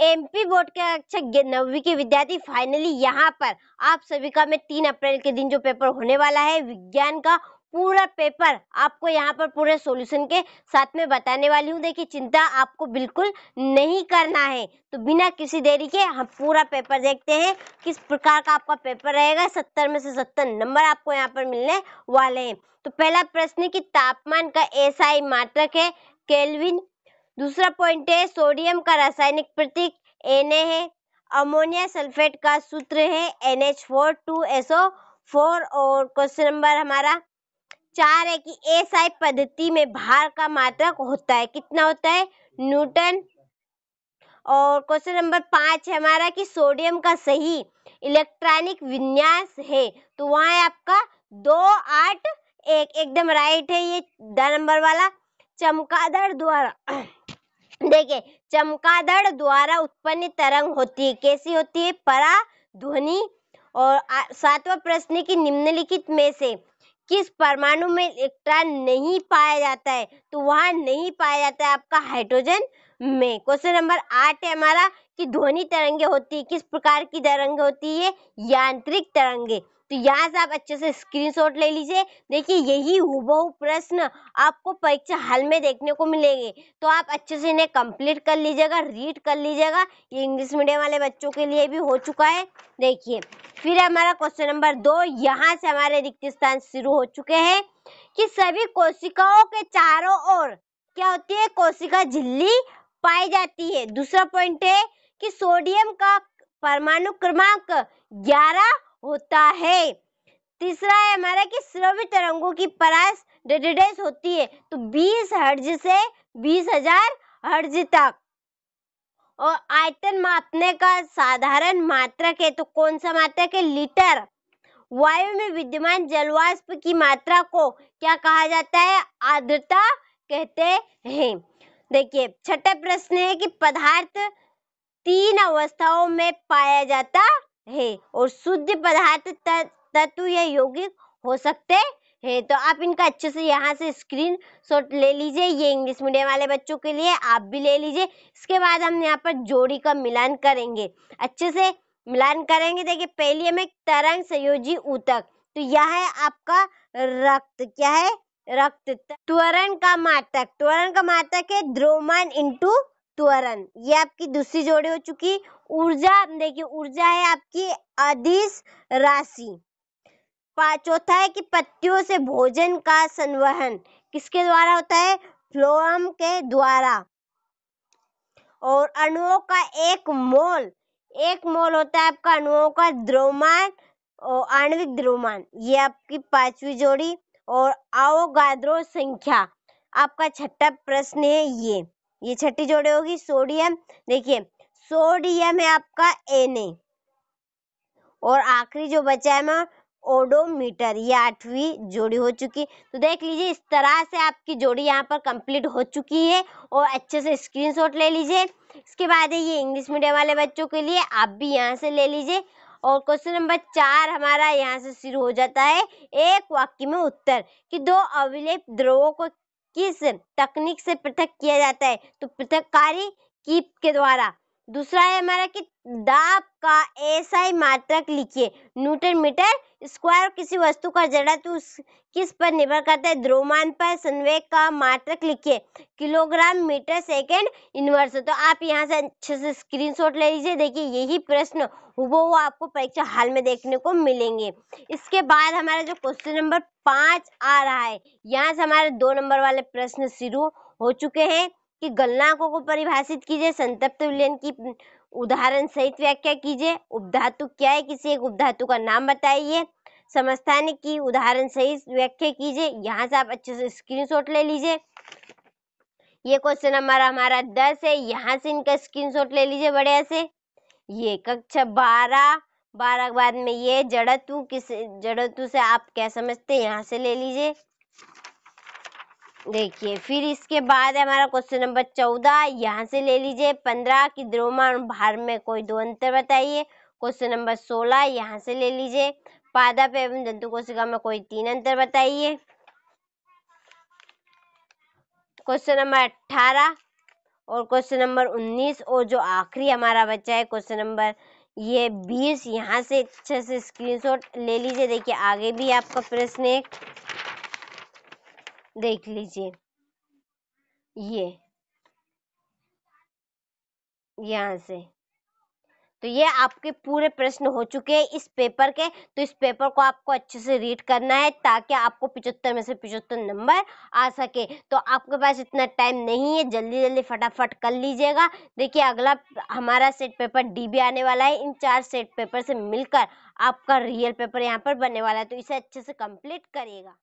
MP board के कक्षा अच्छा के विद्यार्थी फाइनली यहाँ पर आप सभी का मैं तीन अप्रैल के दिन जो पेपर होने वाला है विज्ञान का पूरा पेपर आपको यहाँ पर पूरे सॉल्यूशन के साथ में बताने वाली हूँ देखिए चिंता आपको बिल्कुल नहीं करना है तो बिना किसी देरी के हम पूरा पेपर देखते हैं किस प्रकार का आपका पेपर रहेगा सत्तर में से सत्तर नंबर आपको यहाँ पर मिलने वाले हैं तो पहला प्रश्न की तापमान का ऐसा ही मात्रक है केल्विन दूसरा पॉइंट है सोडियम का रासायनिक प्रतीक एन है अमोनिया सल्फेट का सूत्र है N H four two S O four और क्वेश्चन नंबर हमारा चार है कि एस आई पद्धति में भार का मात्रक होता है कितना होता है न्यूटन और क्वेश्चन नंबर पाँच है हमारा कि सोडियम का सही इलेक्ट्रॉनिक विन्यास है तो वहाँ है आपका दो आठ एक एकदम राइट है ये नंबर वाला चमकादड़ द्वारा देखिए चमकादड़ द्वारा उत्पन्न तरंग होती है कैसी होती है परा ध्वनि और सातवां प्रश्न की निम्नलिखित में से किस परमाणु में इलेक्ट्रॉन नहीं पाया जाता है तो वहाँ नहीं पाया जाता है आपका हाइड्रोजन में क्वेश्चन नंबर आठ है हमारा कि ध्वनि तरंगे होती है किस प्रकार की तरंगे होती है यांत्रिक तरंगे तो यहाँ से आप अच्छे से स्क्रीनशॉट ले लीजिए देखिए यही हुआ प्रश्न आपको परीक्षा हाल में देखने को मिलेंगे तो आप अच्छे से इन्हें कंप्लीट कर लीजिएगा रीड कर लीजिएगा ये इंग्लिश मीडियम वाले बच्चों के लिए भी हो चुका है देखिए फिर हमारा क्वेश्चन नंबर दो यहाँ से हमारे रिक्त स्थान शुरू हो चुके हैं कि सभी कोशिकाओं के चारों ओर क्या होती है कोशिका झिल्ली पाई जाती है दूसरा पॉइंट है कि सोडियम का परमाणु क्रमांक ग्यारह होता है तीसरा है हमारा कि श्रव्य तरंगों की परास डेडेडेस होती है तो 20 हर्ज से 20,000 हर्ज तक और आयतन मापने का साधारण मात्रक है तो कौन सा मात्रक है लीटर वायु में विद्यमान जलवाष्प की मात्रा को क्या कहा जाता है आर्द्रता कहते हैं देखिए छठा प्रश्न है कि पदार्थ तीन अवस्थाओं में पाया जाता है और शुद्ध पदार्थ तत्व या यौगिक हो सकते है तो आप इनका अच्छे से यहाँ से स्क्रीन शॉट ले लीजिए ये इंग्लिश मीडियम वाले बच्चों के लिए आप भी ले लीजिए इसके बाद हम यहाँ पर जोड़ी का मिलान करेंगे अच्छे से मिलान करेंगे देखिए पहली हमें तरंग संयोजी ऊतक तो यह है आपका रक्त क्या है रक्त त्वरण का मातक त्वरण का मातक है द्रोमन इंटू त्वरण ये आपकी दूसरी जोड़ी हो चुकी ऊर्जा देखिए ऊर्जा है आपकी अधिस राशि चौथा है कि पत्तियों से भोजन का संवहन किसके द्वारा होता है फ्लोअम के द्वारा और अणुओं का एक मोल एक मोल होता है आपका अणुओं का द्रोमान और आणविक द्रोमान ये आपकी पांचवी जोड़ी और आओ गाद्रो संख्या आपका छठा प्रश्न है ये ये छठी जोड़ी होगी सोडियम देखिए सोडियम है आपका एन और आखिरी जो बचा है मैं ओडोमीटर ये आठवीं जोड़ी हो चुकी तो देख लीजिए इस तरह से आपकी जोड़ी यहाँ पर कंप्लीट हो चुकी है और अच्छे से स्क्रीनशॉट ले लीजिए इसके बाद है ये इंग्लिश मीडियम वाले बच्चों के लिए आप भी यहाँ से ले लीजिए और क्वेश्चन नंबर चार हमारा यहाँ से शुरू हो जाता है एक वाक्य में उत्तर कि दो अविलेप द्रवों को किस तकनीक से पृथक किया जाता है तो पृथक कार्य कीप के द्वारा दूसरा है हमारा कि दाब का एसआई मात्रक लिखिए न्यूटन मीटर स्क्वायर किसी वस्तु का तो उस किस पर निर्भर करता है द्रोमान पर संवेग का मात्रक लिखिए किलोग्राम मीटर सेकेंड इन्वर्स तो आप यहाँ से अच्छे से स्क्रीनशॉट ले लीजिए देखिए यही प्रश्न वो वो आपको परीक्षा हाल में देखने को मिलेंगे इसके बाद हमारा जो क्वेश्चन नंबर पाँच आ रहा है यहाँ से हमारे दो नंबर वाले प्रश्न शुरू हो चुके हैं कि गलनाकों को परिभाषित कीजिए संतप्त विलयन की उदाहरण सहित व्याख्या कीजिए उपधातु क्या है किसी एक उपधातु का नाम बताइए समस्थानिक की उदाहरण सहित व्याख्या कीजिए यहाँ से आप अच्छे से स्क्रीनशॉट ले लीजिए ये क्वेश्चन हमारा हमारा दस है यहाँ से इनका स्क्रीनशॉट ले लीजिए बढ़िया से ये कक्षा बारह बारह के बाद में ये जड़तु किस जड़तु से आप क्या समझते हैं यहाँ से ले लीजिए देखिए फिर इसके बाद है हमारा क्वेश्चन नंबर चौदह यहाँ से ले लीजिए पंद्रह की द्रोमा भार में कोई दो अंतर बताइए क्वेश्चन नंबर सोलह यहाँ से ले लीजिए पादप एवं जंतु कोशिका में कोई तीन अंतर बताइए क्वेश्चन नंबर अट्ठारह और क्वेश्चन नंबर उन्नीस और जो आखिरी हमारा बच्चा है क्वेश्चन नंबर ये बीस यहाँ से अच्छे से स्क्रीनशॉट ले लीजिए देखिए आगे भी आपका प्रश्न है देख लीजिए ये यहाँ से तो ये आपके पूरे प्रश्न हो चुके हैं इस पेपर के तो इस पेपर को आपको अच्छे से रीड करना है ताकि आपको पिचहत्तर में से पिचहत्तर नंबर आ सके तो आपके पास इतना टाइम नहीं है जल्दी जल्दी फटाफट कर लीजिएगा देखिए अगला हमारा सेट पेपर डी भी आने वाला है इन चार सेट पेपर से मिलकर आपका रियल पेपर यहाँ पर बनने वाला है तो इसे अच्छे से कम्प्लीट करिएगा